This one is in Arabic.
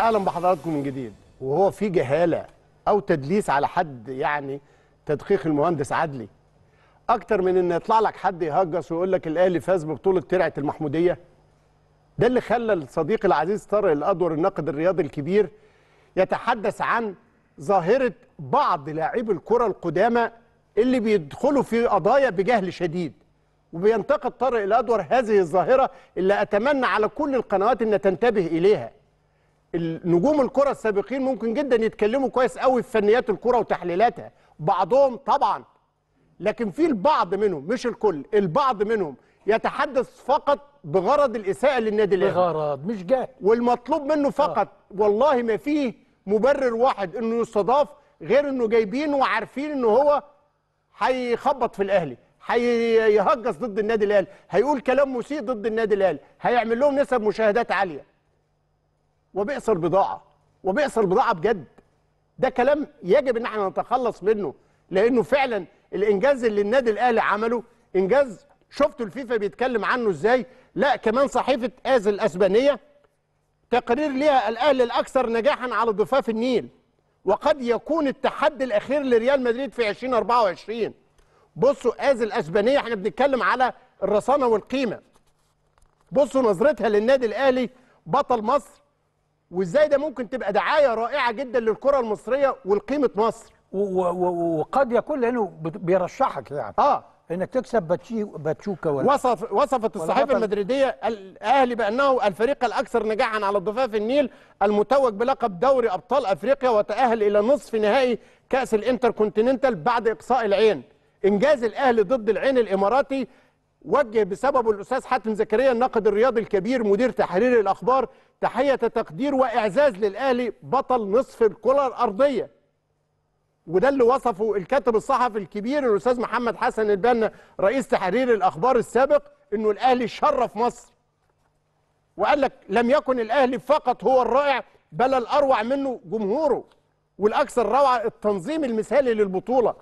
اهلا بحضراتكم من جديد وهو في جهاله او تدليس على حد يعني تدقيق المهندس عدلي اكتر من ان يطلع لك حد يهجس ويقول لك الاهلي فاز ببطوله ترعه المحموديه ده اللي خلى الصديق العزيز طارق الادور الناقد الرياضي الكبير يتحدث عن ظاهره بعض لاعبي الكره القدامى اللي بيدخلوا في قضايا بجهل شديد وبينتقد طارق الادور هذه الظاهره اللي اتمنى على كل القنوات ان تنتبه اليها النجوم الكره السابقين ممكن جدا يتكلموا كويس قوي في فنيات الكره وتحليلاتها بعضهم طبعا لكن في البعض منهم مش الكل البعض منهم يتحدث فقط بغرض الاساءه للنادي الاهلي بغرض مش جاه والمطلوب منه آه. فقط والله ما فيه مبرر واحد انه يستضاف غير انه جايبينه وعارفين ان هو هيخبط في الاهلي هيهجس ضد النادي الاهلي هيقول كلام مسيء ضد النادي الاهلي هيعمل لهم نسب مشاهدات عاليه وبئس بضاعة وبئس بضاعة بجد ده كلام يجب ان احنا نتخلص منه لانه فعلا الانجاز اللي النادي الاهلي عمله انجاز شفتوا الفيفا بيتكلم عنه ازاي لا كمان صحيفه از الاسبانيه تقرير ليها الاهلي الاكثر نجاحا على ضفاف النيل وقد يكون التحدي الاخير لريال مدريد في 2024 بصوا از الاسبانيه احنا بنتكلم على الرصانه والقيمه بصوا نظرتها للنادي الاهلي بطل مصر وازاي ده ممكن تبقى دعايه رائعه جدا للكره المصريه ولقيمه مصر وقد يكون لانه بيرشحك يعني اه انك تكسب باتشوكا ولا وصف وصفت الصحيفه المدريديه الاهلي بانه الفريق الاكثر نجاحا على ضفاف النيل المتوج بلقب دوري ابطال افريقيا وتاهل الى نصف نهائي كاس الانتركونتيننتال بعد اقصاء العين انجاز الاهلي ضد العين الاماراتي وجه بسببه الاستاذ حاتم زكريا الناقد الرياضي الكبير مدير تحرير الاخبار تحيه تقدير واعزاز للاهلي بطل نصف الكره الارضيه وده اللي وصفه الكاتب الصحفي الكبير الاستاذ محمد حسن البنا رئيس تحرير الاخبار السابق انه الاهلي شرف مصر وقال لك لم يكن الاهلي فقط هو الرائع بل الاروع منه جمهوره والاكثر روعه التنظيم المثالي للبطوله